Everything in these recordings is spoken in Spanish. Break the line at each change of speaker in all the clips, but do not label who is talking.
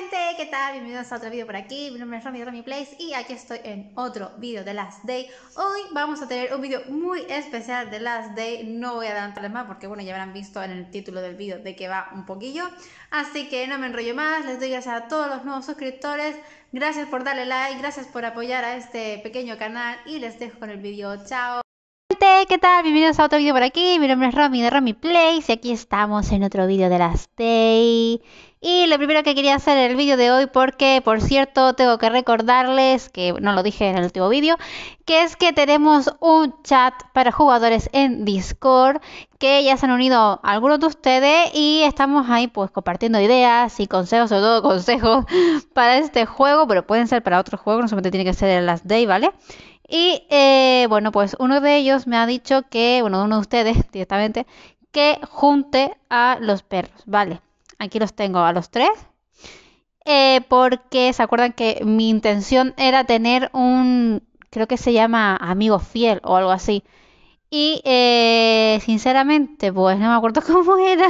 gente, ¿qué tal? Bienvenidos a otro video por aquí, mi nombre es Romy Romy Place y aquí estoy en otro video de Last Day Hoy vamos a tener un video muy especial de Last Day, no voy a adelantarles más porque bueno, ya habrán visto en el título del video de que va un poquillo Así que no me enrollo más, les doy gracias a todos los nuevos suscriptores, gracias por darle like, gracias por apoyar a este pequeño canal y les dejo con el video, chao ¿qué tal? Bienvenidos a otro video por aquí, mi nombre es Romy de Romy Plays y aquí estamos en otro video de Last Day. Y lo primero que quería hacer en el video de hoy, porque por cierto tengo que recordarles, que no lo dije en el último video que es que tenemos un chat para jugadores en Discord, que ya se han unido algunos de ustedes y estamos ahí pues compartiendo ideas y consejos, sobre todo consejos para este juego, pero pueden ser para otro juegos, no solamente tiene que ser en Last Day, ¿vale? Y eh, bueno, pues uno de ellos me ha dicho que, bueno, uno de ustedes directamente, que junte a los perros. Vale, aquí los tengo a los tres. Eh, porque se acuerdan que mi intención era tener un, creo que se llama amigo fiel o algo así. Y eh, sinceramente, pues no me acuerdo cómo era.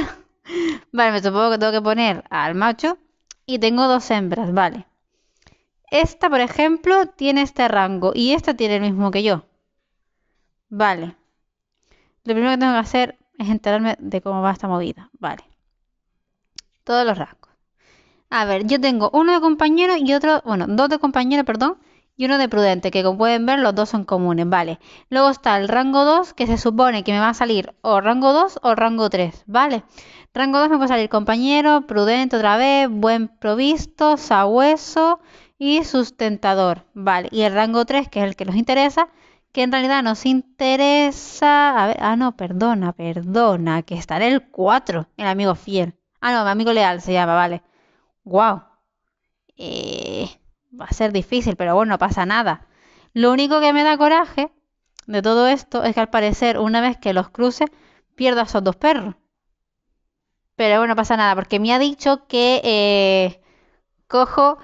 Vale, me supongo que tengo que poner al macho y tengo dos hembras, vale. Esta, por ejemplo, tiene este rango y esta tiene el mismo que yo. Vale. Lo primero que tengo que hacer es enterarme de cómo va esta movida. Vale. Todos los rasgos. A ver, yo tengo uno de compañero y otro, bueno, dos de compañero, perdón, y uno de prudente, que como pueden ver los dos son comunes, vale. Luego está el rango 2, que se supone que me va a salir o rango 2 o rango 3, vale. Rango 2 me a salir compañero, prudente otra vez, buen provisto, sabueso, y sustentador. Vale, y el rango 3, que es el que nos interesa, que en realidad nos interesa... A ver, ah, no, perdona, perdona, que está en el 4, el amigo fiel. Ah, no, mi amigo leal se llama, vale. Guau. Eh, va a ser difícil, pero bueno, no pasa nada. Lo único que me da coraje de todo esto es que al parecer una vez que los cruce, pierdo a esos dos perros. Pero bueno, no pasa nada, porque me ha dicho que eh, cojo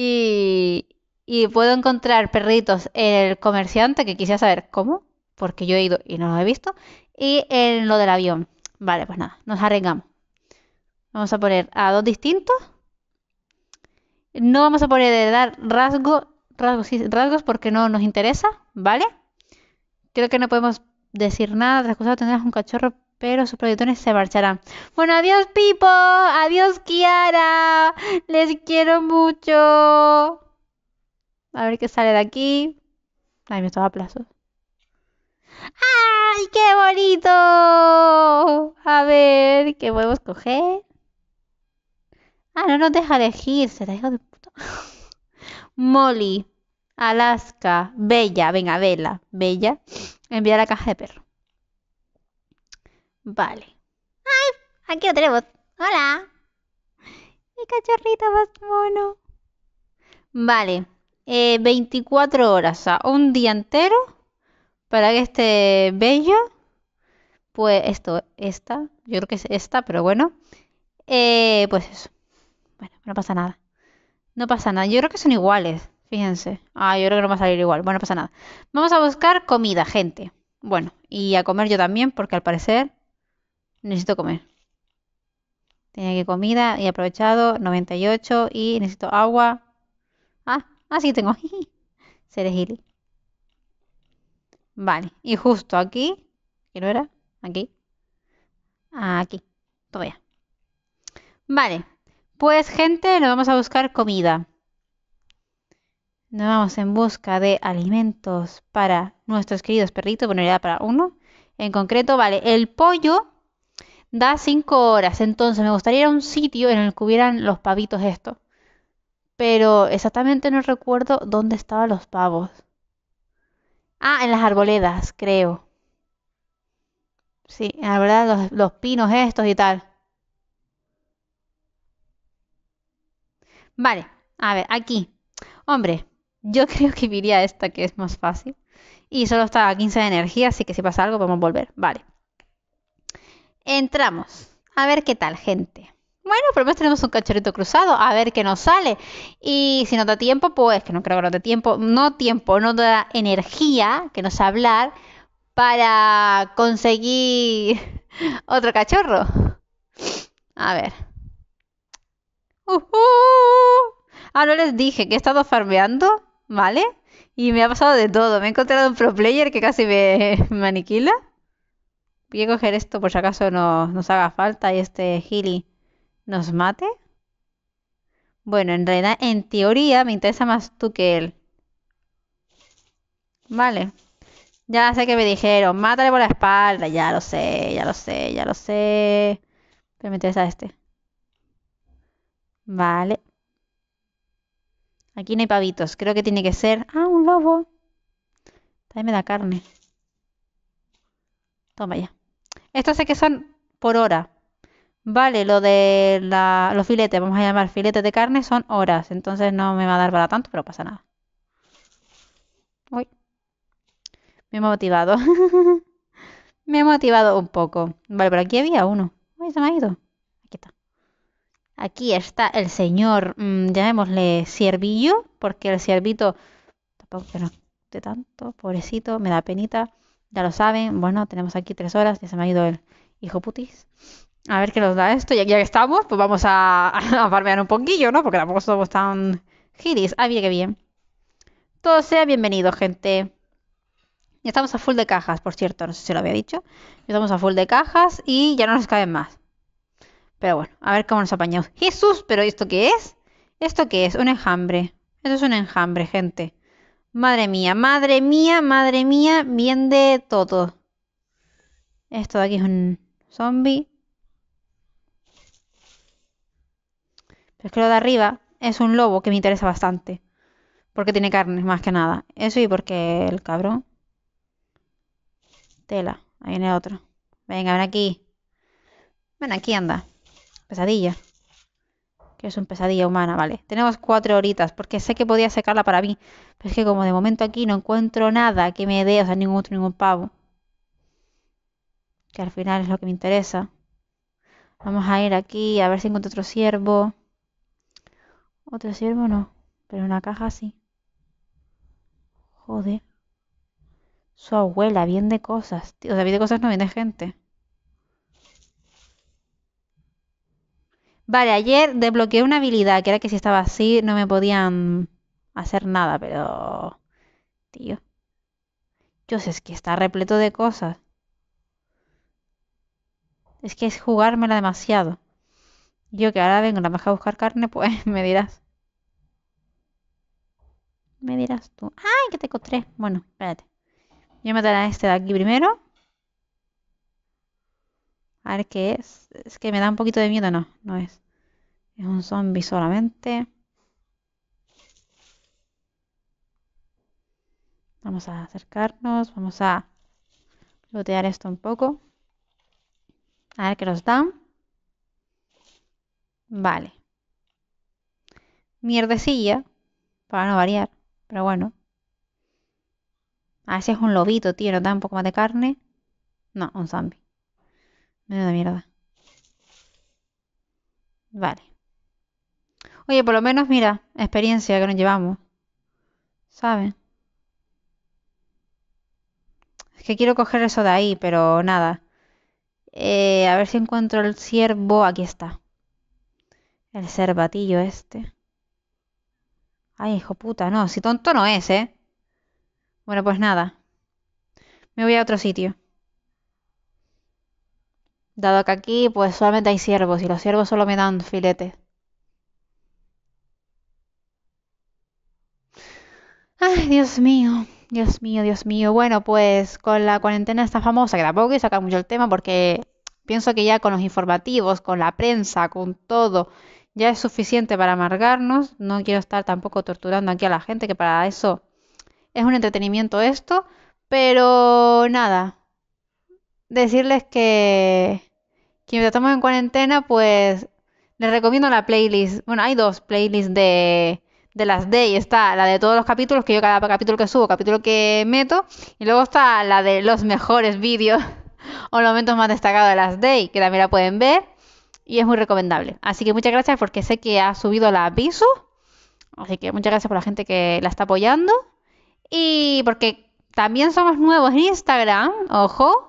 y, puedo encontrar perritos en el comerciante, que quisiera saber cómo, porque yo he ido y no los he visto, y en lo del avión. Vale, pues nada, nos arreglamos Vamos a poner a dos distintos. No vamos a poner de dar rasgos, rasgos porque no nos interesa, ¿vale? Creo que no podemos decir nada. Tras tendrás un cachorro pero sus proyectores se marcharán. Bueno, adiós Pipo, adiós Kiara, les quiero mucho. A ver qué sale de aquí. Ay, me estaba aplazando. ¡Ay, qué bonito! A ver, ¿qué podemos coger? Ah, no nos deja elegir, será hijo de puta. Molly, Alaska, Bella, venga, Vela, Bella. Envía la caja de perro. Vale. ¡Ay! Aquí lo tenemos. ¡Hola! Mi cachorrito más mono. Vale. 24 eh, horas, o sea, un día entero para que este bello, pues esto, esta, yo creo que es esta, pero bueno, eh, pues eso. Bueno, no pasa nada. No pasa nada. Yo creo que son iguales. Fíjense. Ah, yo creo que no va a salir igual. Bueno, no pasa nada. Vamos a buscar comida, gente. Bueno, y a comer yo también, porque al parecer necesito comer. Tenía que comida y aprovechado, 98 y necesito agua. Ah, ah sí tengo. Seré gili. Vale, y justo aquí, ¿Qué no era, aquí, aquí, todavía. Vale, pues gente, nos vamos a buscar comida. Nos vamos en busca de alimentos para nuestros queridos perritos, bueno, era para uno. En concreto, vale, el pollo Da cinco horas, entonces me gustaría un sitio en el que hubieran los pavitos esto. Pero exactamente no recuerdo dónde estaban los pavos. Ah, en las arboledas, creo. Sí, en arboledas los, los pinos estos y tal. Vale, a ver, aquí. Hombre, yo creo que iría esta que es más fácil. Y solo está a 15 de energía, así que si pasa algo podemos volver. Vale. Entramos. A ver qué tal, gente. Bueno, por lo menos tenemos un cachorrito cruzado, a ver qué nos sale. Y si no da tiempo, pues que no creo que nos dé tiempo, no tiempo, no da energía que nos hablar para conseguir otro cachorro. A ver. Uh Ah, no les dije que he estado farmeando, ¿vale? Y me ha pasado de todo. Me he encontrado un pro player que casi me, me aniquila voy a coger esto por si acaso nos, nos haga falta y este Gili nos mate. Bueno, en realidad, en teoría, me interesa más tú que él. Vale. Ya sé que me dijeron, mátale por la espalda. Ya lo sé, ya lo sé, ya lo sé. Pero me interesa este. Vale. Aquí no hay pavitos. Creo que tiene que ser... Ah, un lobo. También me da carne. Toma ya. Esto sé que son por hora. Vale, lo de los filetes, vamos a llamar filetes de carne, son horas. Entonces no me va a dar para tanto, pero pasa nada. Uy. Me he motivado. me he motivado un poco. Vale, pero aquí había uno. Uy, se me ha ido. Aquí está. Aquí está el señor, mm, llamémosle ciervillo, porque el ciervito... tampoco que no de tanto, pobrecito, me da penita. Ya lo saben, bueno, tenemos aquí tres horas, ya se me ha ido el hijo putis. A ver qué nos da esto, y aquí ya que estamos, pues vamos a, a farmear un poquillo, ¿no? Porque tampoco somos tan giris. Ah, bien, qué bien. Todo sea bienvenido, gente. Ya estamos a full de cajas, por cierto, no sé si lo había dicho. Ya estamos a full de cajas y ya no nos caben más. Pero bueno, a ver cómo nos apañamos. Jesús, pero ¿esto qué es? ¿Esto qué es? Un enjambre. Esto es un enjambre, gente. Madre mía, madre mía, madre mía, bien de todo. Esto de aquí es un zombie. Pero es que lo de arriba es un lobo que me interesa bastante. Porque tiene carne, más que nada. Eso y porque el cabrón. Tela. Ahí viene otro. Venga, ven aquí. Ven aquí, anda. Pesadilla que es un pesadilla humana, vale. Tenemos cuatro horitas, porque sé que podía secarla para mí. Pero es que como de momento aquí no encuentro nada que me dé, o sea, ningún otro, ningún pavo. Que al final es lo que me interesa. Vamos a ir aquí a ver si encuentro otro siervo Otro siervo no, pero una caja sí. Joder. Su abuela, bien de cosas. Tío, o sea, bien de cosas no, viene gente. Vale, ayer desbloqueé una habilidad, que era que si estaba así no me podían hacer nada, pero... Tío. Yo sé, es que está repleto de cosas. Es que es jugármela demasiado. Yo que ahora vengo la más a buscar carne, pues me dirás. Me dirás tú. ¡Ay, que te encontré! Bueno, espérate. yo a a este de aquí primero. A ver qué es. Es que me da un poquito de miedo, no, no es. Es un zombie solamente. Vamos a acercarnos, vamos a lootear esto un poco. A ver qué nos dan. Vale. Mierdecilla, para no variar, pero bueno. A ver si es un lobito, tío, ¿no da un poco más de carne? No, un zombie. Menuda mierda. Vale. Oye, por lo menos, mira, experiencia que nos llevamos. ¿Sabes? Es que quiero coger eso de ahí, pero nada. Eh, a ver si encuentro el ciervo. Aquí está. El cervatillo este. Ay, hijo puta, no, si tonto no es, ¿eh? Bueno, pues nada. Me voy a otro sitio dado que aquí pues solamente hay ciervos y los ciervos solo me dan filete. Ay, Dios mío, Dios mío, Dios mío. Bueno, pues con la cuarentena esta famosa, que tampoco a sacar mucho el tema porque pienso que ya con los informativos, con la prensa, con todo, ya es suficiente para amargarnos. No quiero estar tampoco torturando aquí a la gente, que para eso es un entretenimiento esto. Pero nada, decirles que quienes estamos en cuarentena, pues les recomiendo la playlist. Bueno, hay dos playlists de, las Day, está la de todos los capítulos, que yo cada capítulo que subo, capítulo que meto, y luego está la de los mejores vídeos o los momentos más destacados de las Day, que también la pueden ver y es muy recomendable. Así que muchas gracias porque sé que ha subido la aviso. Así que muchas gracias por la gente que la está apoyando. Y porque también somos nuevos en Instagram, ojo.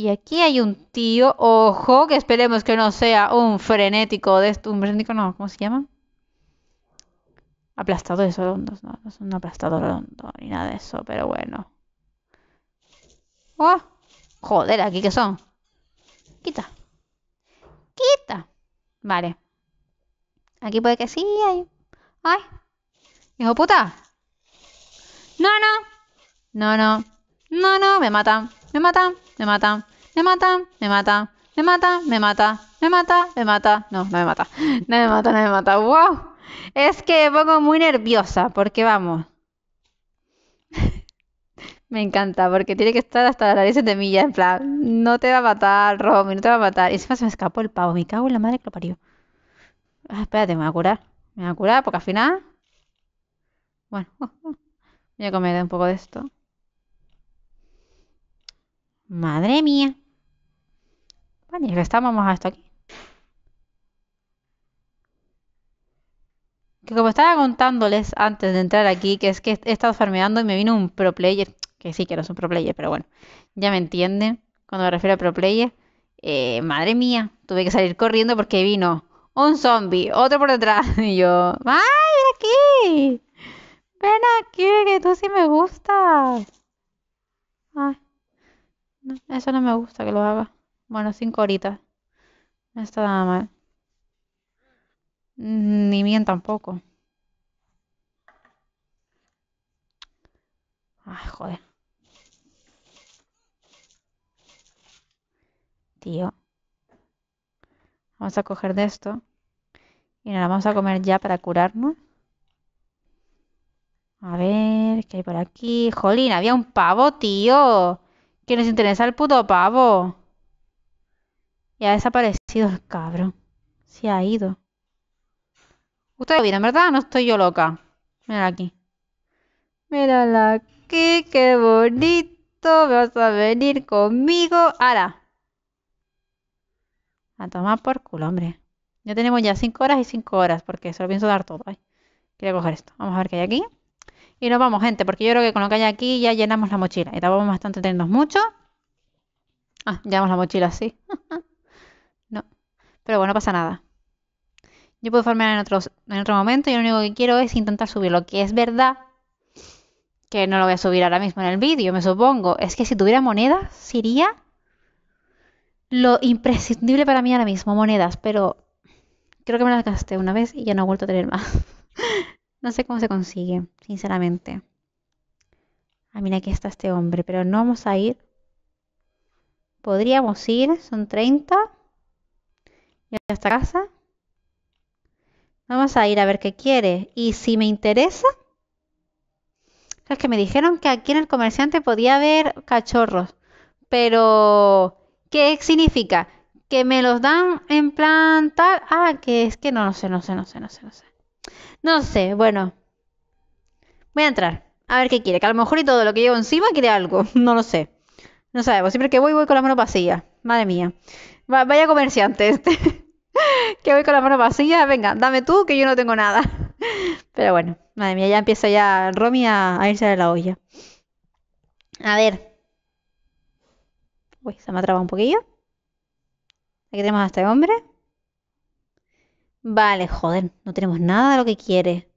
Y aquí hay un tío, ojo, que esperemos que no sea un frenético de esto. Un frenético no, ¿cómo se llama? de redondos, no, no es un aplastador rondo ni nada de eso, pero bueno. Oh, joder, aquí que son. Quita. Quita. Vale. Aquí puede que sí hay. ¡Ay! ¡Hijo puta! ¡No, no! No, no. No, no, me matan. Me matan. Me matan me mata, me mata, me mata, me mata, me mata, me mata. No, no me mata. No me mata, no me mata. ¡Wow! Es que me pongo muy nerviosa porque vamos. me encanta porque tiene que estar hasta la nariz de milla. En plan, no te va a matar, Romy, no te va a matar. Y encima se me escapó el pavo. Me cago en la madre que lo parió. Ah, espérate, me va a curar. Me va a curar porque al final. Bueno, oh, oh. voy a comer un poco de esto. Madre mía. Y ya a hasta aquí. Que como estaba contándoles antes de entrar aquí, que es que he estado farmeando y me vino un pro player, que sí que no es un pro player, pero bueno, ya me entienden cuando me refiero a pro player. Eh, madre mía, tuve que salir corriendo porque vino un zombie, otro por detrás, y yo, ¡ay, ven aquí! Ven aquí, que tú sí me gustas. eso no me gusta que lo haga. Bueno, cinco horitas. No está nada mal. Mm, ni bien tampoco. Ah, joder. Tío. Vamos a coger de esto. Y nos la vamos a comer ya para curarnos. A ver, ¿qué hay por aquí? Jolín, había un pavo, tío. ¿Qué nos interesa el puto pavo? Y ha desaparecido el cabrón. Se ha ido. Usted lo vieron, ¿verdad? No estoy yo loca. Mírala aquí. Mírala aquí, qué bonito. Vas a venir conmigo. Ahora. A tomar por culo, hombre. Ya tenemos ya cinco horas y cinco horas, porque se lo pienso dar todo. Quiero coger esto. Vamos a ver qué hay aquí. Y nos vamos, gente, porque yo creo que con lo que hay aquí ya llenamos la mochila. Y tampoco vamos a mucho. Ah, llenamos la mochila sí. Pero bueno, no pasa nada. Yo puedo farmear en, otro momento y lo único que quiero es intentar subir lo que es verdad. Que no lo voy a subir ahora mismo en el vídeo, me supongo. Es que si tuviera monedas, sería lo imprescindible para mí ahora mismo, monedas. Pero creo que me las gasté una vez y ya no he vuelto a tener más. no sé cómo se consigue, sinceramente. Ah, mira, aquí está este hombre, pero no vamos a ir. Podríamos ir, son 30 y hasta casa. Vamos a ir a ver qué quiere. Y si me interesa. Es que me dijeron que aquí en el comerciante podía haber cachorros. Pero, ¿qué significa? Que me los dan en plan Ah, que es que no, no sé, no sé, no sé, no sé, no sé. No sé, bueno. Voy a entrar. A ver qué quiere. Que a lo mejor y todo lo que llevo encima quiere algo. No lo sé. No sabemos. Siempre que voy, voy con la mano pasilla Madre mía vaya comerciante este. que voy con la mano vacía, venga, dame tú que yo no tengo nada. Pero bueno, madre mía, ya empieza ya Romy a, irse de la olla. A ver. Uy, se me ha trabado un poquillo. Aquí tenemos a este hombre. Vale, joder, no tenemos nada de lo que quiere.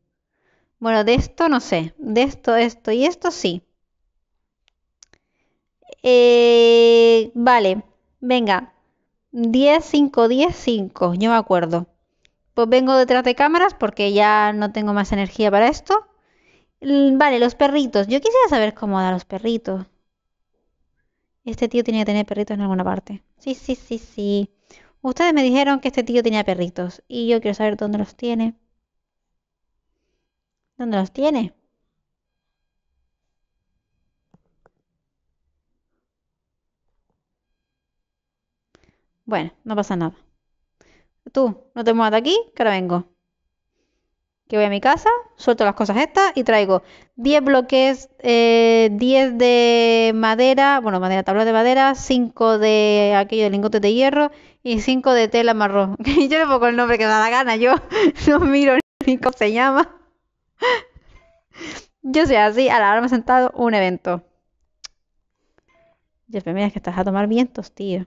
Bueno, de esto no sé. De esto, esto y esto sí. Eh, vale, venga. 10, 5, 10, 5, yo me acuerdo. Pues vengo detrás de cámaras porque ya no tengo más energía para esto. Vale, los perritos. Yo quisiera saber cómo da los perritos. Este tío tiene que tener perritos en alguna parte. Sí, sí, sí, sí. Ustedes me dijeron que este tío tenía perritos y yo quiero saber dónde los tiene. ¿Dónde los tiene? Bueno, no pasa nada. Tú, no te muevas de aquí, que ahora vengo. Que voy a mi casa, suelto las cosas estas y traigo 10 bloques, 10 eh, de madera, bueno, madera, tabla de madera, 5 de aquello de lingotes de hierro y 5 de tela marrón. yo le pongo el nombre que me da la gana, yo no miro ni cómo se llama. Yo soy así, me he sentado un evento. Y mira, que estás a tomar vientos, tío.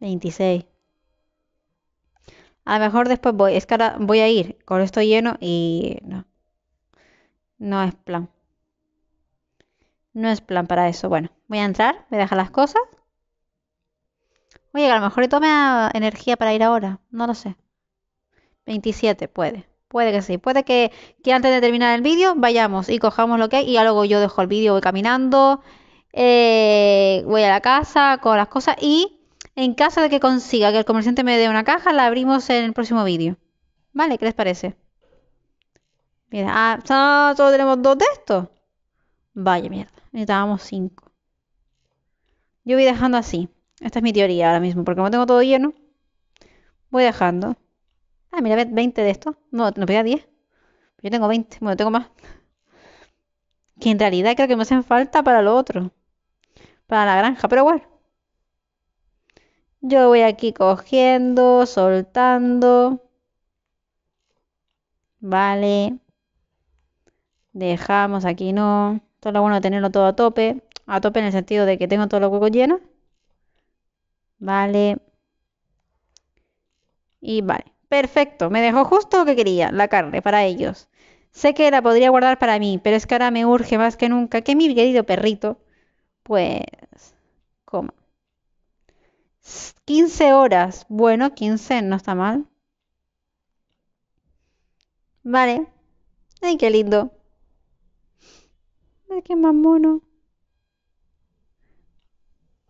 26. A lo mejor después voy. Es que ahora voy a ir con esto lleno y no. No es plan. No es plan para eso. Bueno, voy a entrar, me a las cosas. Oye, a lo mejor tome energía para ir ahora. No lo sé. 27, puede. Puede que sí. Puede que, antes de terminar el vídeo vayamos y cojamos lo que hay. Y luego yo dejo el vídeo, voy caminando. Eh, voy a la casa con las cosas y en caso de que consiga que el comerciante me dé una caja, la abrimos en el próximo vídeo. ¿Vale? ¿Qué les parece? Mira, ah, solo tenemos dos de estos. Vaya mierda, necesitábamos cinco. Yo voy dejando así. Esta es mi teoría ahora mismo, porque no tengo todo lleno, voy dejando. Ah, mira, 20 de estos. No, no pedía 10. Yo tengo 20, bueno, tengo más. Que en realidad creo que me hacen falta para lo otro. Para la granja, pero bueno. Yo voy aquí cogiendo, soltando. Vale. Dejamos aquí, no. Todo lo bueno tenerlo todo a tope. A tope en el sentido de que tengo todo los huecos lleno. Vale. Y vale. Perfecto. Me dejó justo lo que quería, la carne, para ellos. Sé que la podría guardar para mí, pero es que ahora me urge más que nunca que mi querido perrito, pues, coma. 15 horas. Bueno, 15 no está mal. Vale. Ay, qué lindo. qué más mono.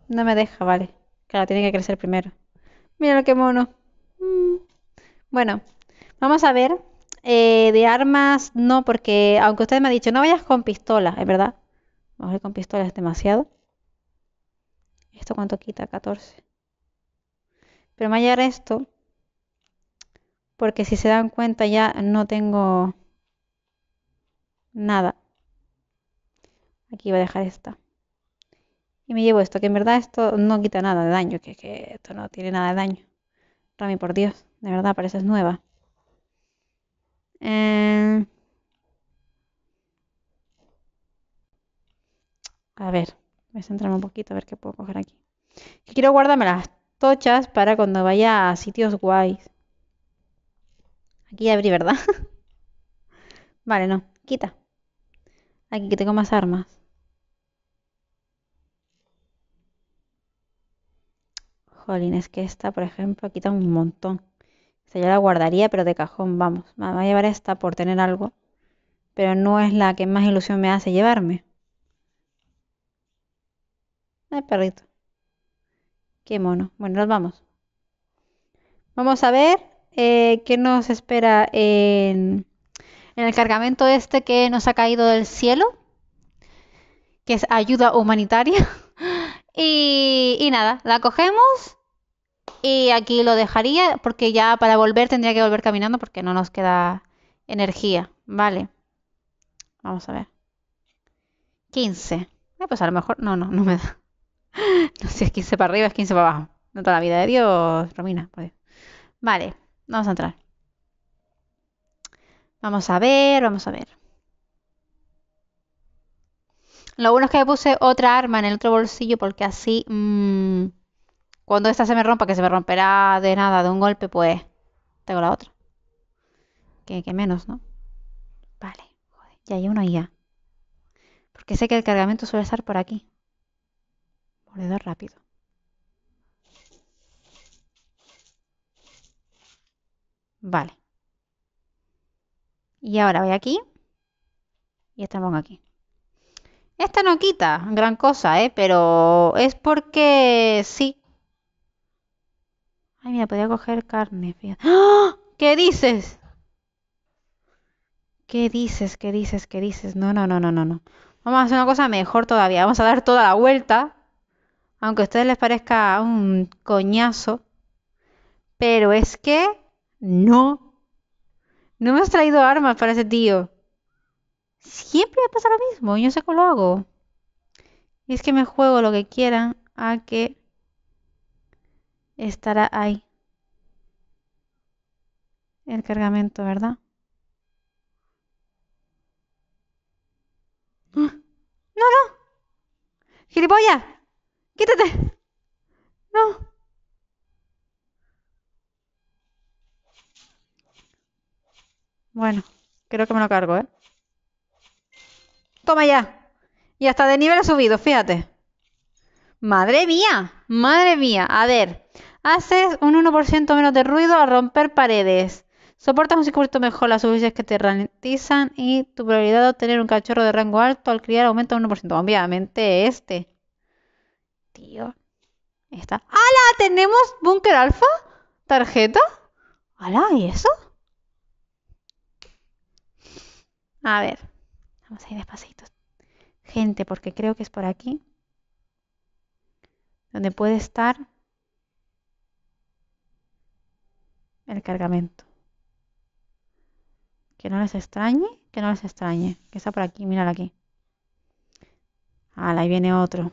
No me deja, vale. que la tiene que crecer primero. Mira lo que mono. Mm. Bueno, vamos a ver. Eh, de armas, no, porque aunque usted me ha dicho, no vayas con pistola, es verdad. Vamos a ir con pistola, es demasiado. ¿Esto cuánto quita? 14. Pero me hallar esto, porque si se dan cuenta ya no tengo nada. Aquí voy a dejar esta. Y me llevo esto, que en verdad esto no quita nada de daño, que, esto no tiene nada de daño. Rami, por Dios, de verdad, pareces nueva. Eh, a ver, voy a centrarme un poquito a ver qué puedo coger aquí. Quiero guardármelas tochas para cuando vaya a sitios guays. Aquí abrí, ¿verdad? vale, no, quita. Aquí que tengo más armas. Jolín, es que esta, por ejemplo, quita un montón. Esta ya la guardaría, pero de cajón, vamos. Me voy a llevar esta por tener algo. Pero no es la que más ilusión me hace llevarme. Ay, perrito. Qué mono. Bueno, nos vamos. Vamos a ver eh, qué nos espera en, el cargamento este que nos ha caído del cielo, que es ayuda humanitaria. Y, nada, la cogemos y aquí lo dejaría porque ya para volver tendría que volver caminando porque no nos queda energía. Vale. Vamos a ver. 15. Ah, pues a lo mejor... No, no, no me da. No sé, es 15 para arriba, es 15 para abajo. No toda la vida de Dios, Romina. Vale, vamos a entrar. Vamos a ver, vamos a ver. Lo bueno es que puse otra arma en el otro bolsillo porque así, mm, cuando esta se me rompa, que se me romperá de nada, de un golpe, pues tengo la otra. Que, menos, ¿no? Vale, joder, ya hay uno ya. Porque sé que el cargamento suele estar por aquí doy rápido. Vale. Y ahora voy aquí. Y esta pongo aquí. Esta no quita gran cosa, ¿eh? Pero es porque sí. Ay, mira, podía coger carne. ¡Ah! ¿Qué dices? ¿Qué dices? ¿Qué dices? ¿Qué dices? No, no, no, no, no, no. Vamos a hacer una cosa mejor todavía. Vamos a dar toda la vuelta aunque a ustedes les parezca un coñazo, pero es que no. No me has traído armas para ese tío. Siempre me pasa lo mismo, yo sé cómo lo hago. Y es que me juego lo que quieran a que estará ahí. El cargamento, ¿verdad? ¡No, no! ¡Gilipollas! Quítate. No. Bueno, creo que me lo cargo, ¿eh? Toma ya. Y hasta de nivel ha subido, fíjate. Madre mía, madre mía. A ver, haces un 1% menos de ruido al romper paredes. Soportas un circuito mejor las subidas que te ralentizan y tu probabilidad de obtener un cachorro de rango alto al criar aumenta un 1%. Obviamente este. Está. ¡Hala! ¿Tenemos Bunker Alpha? ¿Tarjeta? ¡Hala! ¿Y eso? A ver. Vamos a ir despacito Gente, porque creo que es por aquí. Donde puede estar el cargamento. Que no les extrañe, que no les extrañe. Que está por aquí, míralo aquí. ¡Hala! ahí viene otro.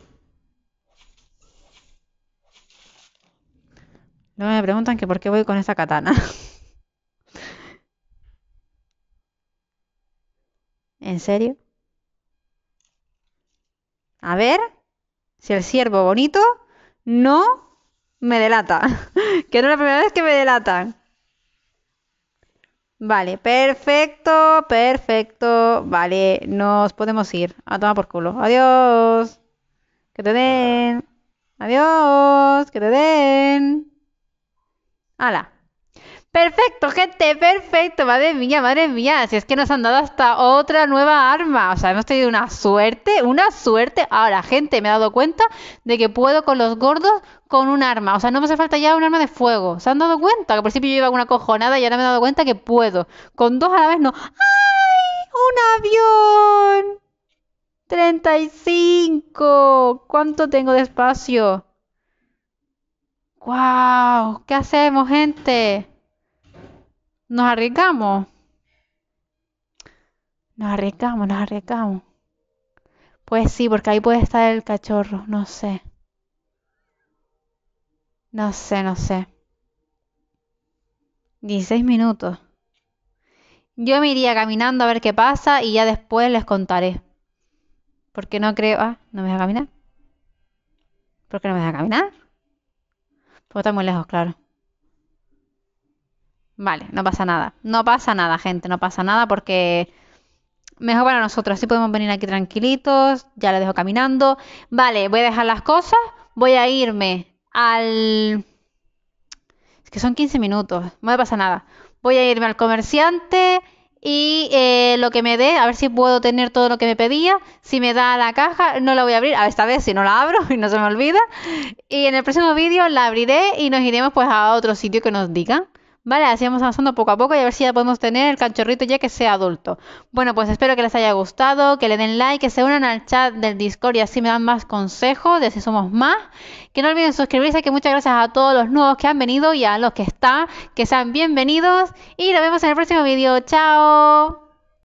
No me preguntan que por qué voy con esta katana. ¿En serio? A ver si el siervo bonito no me delata. que no es la primera vez que me delatan. Vale, perfecto, perfecto. Vale, nos podemos ir. A tomar por culo. Adiós. Que te den. Adiós. Que te den. ¡Hala! Perfecto, gente, perfecto, madre mía, madre mía, si es que nos han dado hasta otra nueva arma, o sea, hemos tenido una suerte, una suerte, ahora, gente, me he dado cuenta de que puedo con los gordos con un arma, o sea, no me hace falta ya un arma de fuego, ¿se han dado cuenta? Que al principio yo iba con una cojonada y ahora me he dado cuenta que puedo, con dos a la vez no, ¡ay, un avión! 35, ¿cuánto tengo de espacio? ¡Wow! ¿Qué hacemos, gente? ¿Nos arriesgamos? Nos arriesgamos, nos arriesgamos. Pues sí, porque ahí puede estar el cachorro, no sé. No sé, no sé. 16 minutos. Yo me iría caminando a ver qué pasa y ya después les contaré. Porque no creo... Ah, no me a caminar. ¿Por qué no me deja caminar? está muy lejos, claro. Vale, no pasa nada. No pasa nada, gente. No pasa nada porque mejor para nosotros. Así podemos venir aquí tranquilitos. Ya le dejo caminando. Vale, voy a dejar las cosas. Voy a irme al... Es que son 15 minutos. No me pasa nada. Voy a irme al comerciante y eh, lo que me dé, a ver si puedo tener todo lo que me pedía. Si me da la caja, no la voy a abrir, a esta vez si no la abro y no se me olvida. Y en el próximo vídeo la abriré y nos iremos pues a otro sitio que nos diga Vale, así vamos avanzando poco a poco y a ver si ya podemos tener el cachorrito ya que sea adulto. Bueno, pues espero que les haya gustado, que le den like, que se unan al chat del Discord y así me dan más consejos de si somos más. Que no olviden suscribirse, que muchas gracias a todos los nuevos que han venido y a los que están, que sean bienvenidos y nos vemos en el próximo vídeo. ¡Chao!